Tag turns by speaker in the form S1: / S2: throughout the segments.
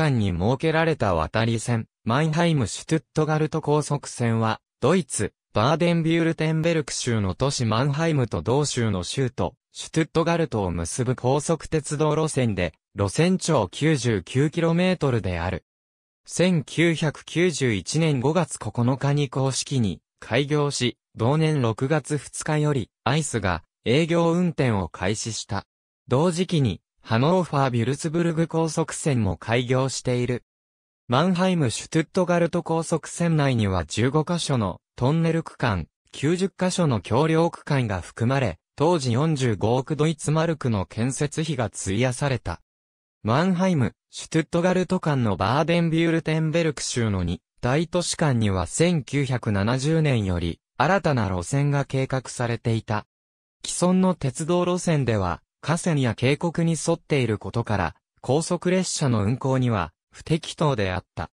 S1: 端に設けられた渡り線、マインハイム・シュトゥットガルト高速線は、ドイツ、バーデンビュールテンベルク州の都市マンハイムと同州の州都、シュトゥットガルトを結ぶ高速鉄道路線で、路線長 99km である。1991年5月9日に公式に開業し、同年6月2日よりアイスが営業運転を開始した。同時期にハノーファー・ビュルツブルグ高速線も開業している。マンハイム・シュトゥットガルト高速線内には15箇所のトンネル区間、90箇所の橋梁区間が含まれ、当時45億ドイツマルクの建設費が費やされた。マンハイム、シュトゥットガルト間のバーデンビュールテンベルク州の2大都市間には1970年より新たな路線が計画されていた。既存の鉄道路線では河川や渓谷に沿っていることから、高速列車の運行には不適当であった。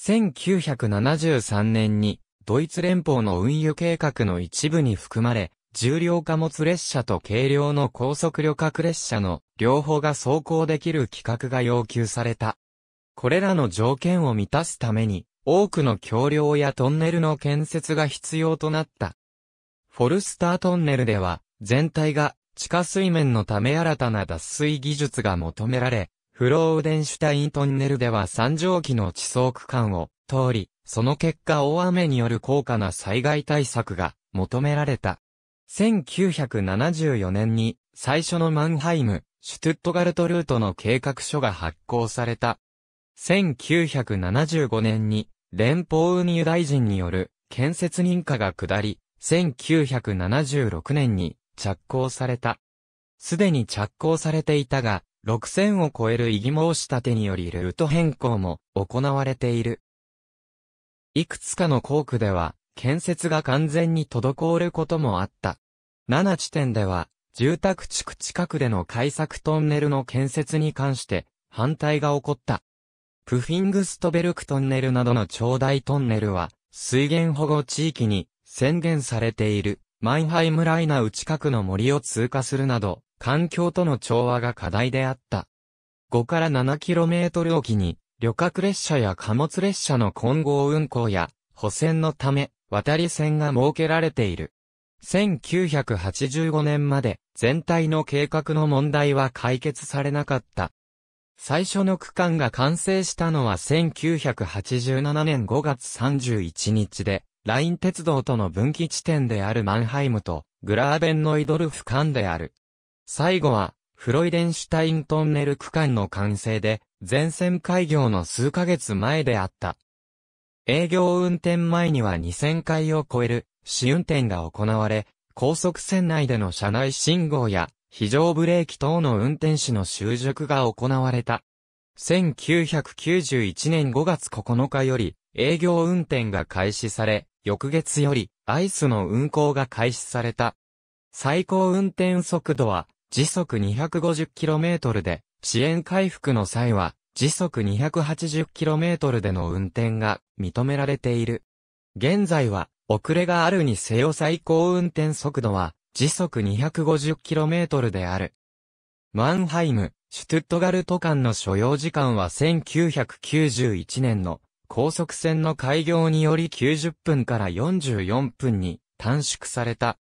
S1: 1973年にドイツ連邦の運輸計画の一部に含まれ、重量貨物列車と軽量の高速旅客列車の両方が走行できる規格が要求された。これらの条件を満たすために、多くの橋梁やトンネルの建設が必要となった。フォルスタートンネルでは、全体が地下水面のため新たな脱水技術が求められ、フローデンシュタイントンネルでは三畳期の地層区間を通り、その結果大雨による高価な災害対策が求められた。1974年に最初のマンハイム、シュトゥットガルトルートの計画書が発行された。1975年に連邦運輸大臣による建設認可が下り、1976年に着工された。すでに着工されていたが、6000を超える異議申し立てによりルート変更も行われている。いくつかの工区では、建設が完全に滞ることもあった。7地点では、住宅地区近くでの開削トンネルの建設に関して反対が起こった。プフィングストベルクトンネルなどの長大トンネルは水源保護地域に宣言されている。マインハイムライナー近くの森を通過するなど、環境との調和が課題であった。5から 7km おきに、旅客列車や貨物列車の混合運行や、補線のため、渡り線が設けられている。1985年まで全体の計画の問題は解決されなかった。最初の区間が完成したのは1987年5月31日で、ライン鉄道との分岐地点であるマンハイムとグラーベンノイドルフ間である。最後は、フロイデンシュタイントンネル区間の完成で、全線開業の数ヶ月前であった。営業運転前には2000回を超える試運転が行われ、高速線内での車内信号や非常ブレーキ等の運転士の習熟が行われた。1991年5月9日より営業運転が開始され、翌月より、アイスの運行が開始された。最高運転速度は、時速 250km で、支援回復の際は、時速 280km での運転が認められている。現在は、遅れがあるにせよ最高運転速度は、時速 250km である。マンハイム、シュトゥットガルト間の所要時間は1991年の高速線の開業により90分から44分に短縮された。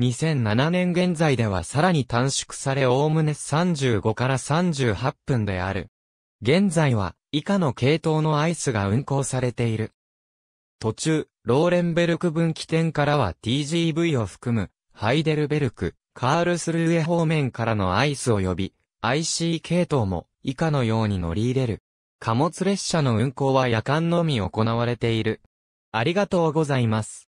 S1: 2007年現在ではさらに短縮されおおむね35から38分である。現在は以下の系統のアイスが運行されている。途中、ローレンベルク分岐点からは TGV を含むハイデルベルク、カールスルーエ方面からのアイス及び IC 系統も以下のように乗り入れる。貨物列車の運行は夜間のみ行われている。ありがとうございます。